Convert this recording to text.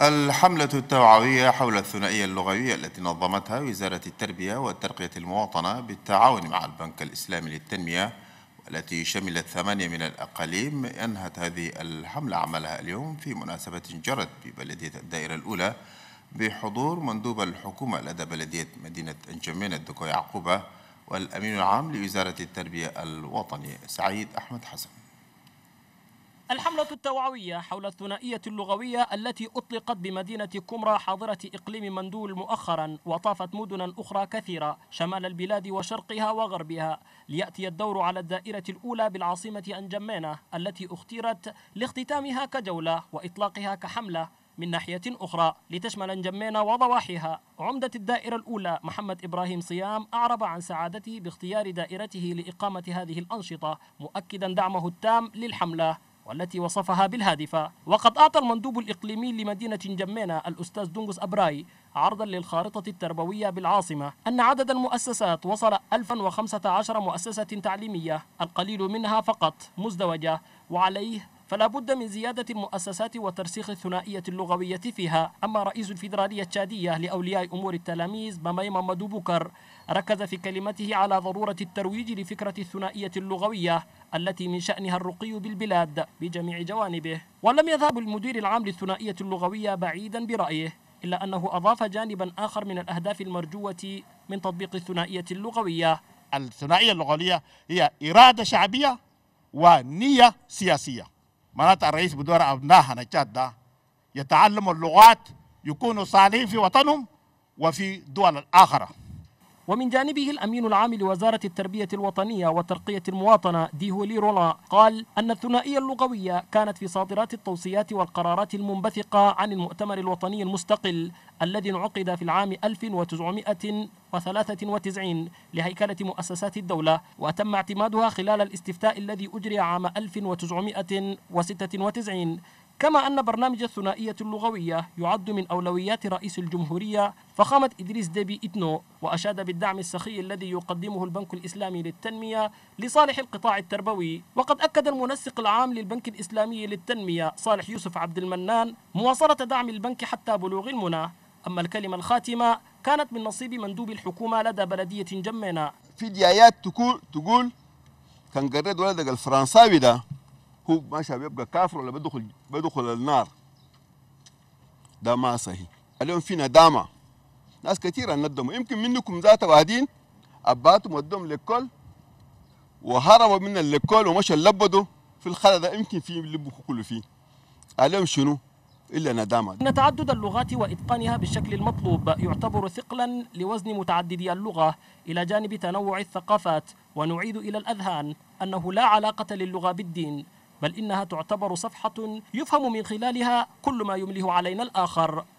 الحملة التوعوية حول الثنائية اللغوية التي نظمتها وزارة التربية والترقية المواطنة بالتعاون مع البنك الإسلامي للتنمية والتي شملت ثمانية من الأقاليم أنهت هذه الحملة عملها اليوم في مناسبة جرت ببلدية الدائرة الأولى بحضور مندوب الحكومة لدى بلدية مدينة أنجمين الدكتور يعقوبة والأمين العام لوزارة التربية الوطنية سعيد أحمد حسن الحملة التوعوية حول الثنائية اللغوية التي أطلقت بمدينة كمرة حاضرة إقليم مندول مؤخرا وطافت مدنا أخرى كثيرة شمال البلاد وشرقها وغربها ليأتي الدور على الدائرة الأولى بالعاصمة أنجمينة التي اختيرت لاختتامها كجولة وإطلاقها كحملة من ناحية أخرى لتشمل أنجمينة وضواحيها عمدة الدائرة الأولى محمد إبراهيم صيام أعرب عن سعادته باختيار دائرته لإقامة هذه الأنشطة مؤكدا دعمه التام للحملة والتي وصفها بالهادفة وقد أعطى المندوب الإقليمي لمدينة جمينة الأستاذ دونغوس أبراي عرضا للخارطة التربوية بالعاصمة أن عدد المؤسسات وصل 1015 مؤسسة تعليمية القليل منها فقط مزدوجة وعليه فلا بد من زيادة المؤسسات وترسيخ الثنائية اللغوية فيها أما رئيس الفيدرالية التشادية لأولياء أمور التلاميذ بامي مامدو بوكر ركز في كلمته على ضرورة الترويج لفكرة الثنائية اللغوية التي من شأنها الرقي بالبلاد بجميع جوانبه ولم يذهب المدير العام للثنائية اللغوية بعيدا برأيه إلا أنه أضاف جانبا آخر من الأهداف المرجوة من تطبيق الثنائية اللغوية الثنائية اللغوية هي إرادة شعبية ونية سياسية مرات الرئيس بدور أبنائها نجات ده يتعلموا اللغات يكونوا صالحين في وطنهم وفي دول الآخرة ومن جانبه الأمين العام لوزارة التربية الوطنية وترقية المواطنة ديهولي رولا قال أن الثنائية اللغوية كانت في صادرات التوصيات والقرارات المنبثقة عن المؤتمر الوطني المستقل الذي انعقد في العام 1993 لهيكلة مؤسسات الدولة وتم اعتمادها خلال الاستفتاء الذي أجري عام 1996 كما أن برنامج الثنائية اللغوية يعد من أولويات رئيس الجمهورية فخامة إدريس ديبي إتنو وأشاد بالدعم السخي الذي يقدمه البنك الإسلامي للتنمية لصالح القطاع التربوي وقد أكد المنسق العام للبنك الإسلامي للتنمية صالح يوسف عبد المنان مواصلة دعم البنك حتى بلوغ المنى أما الكلمة الخاتمة كانت من نصيب مندوب الحكومة لدى بلدية جمينة في ديايات تقول تقول كان قرد ولدك الفرنساوي ده هو ماشي بيبقى كافر ولا بدخل بدخل النار ده ما صحيح اليوم في ندامه ناس كثيره ندموا يمكن منكم ذات واحدين اباتهم ودهم للكل وهربوا من الكل ومشى لبدوا في الخلا ده يمكن في لبوا كله فيه اليوم شنو الا ندامه ان تعدد اللغات واتقانها بالشكل المطلوب يعتبر ثقلا لوزن متعددي اللغه الى جانب تنوع الثقافات ونعيد الى الاذهان انه لا علاقه للغه بالدين بل إنها تعتبر صفحة يفهم من خلالها كل ما يمليه علينا الآخر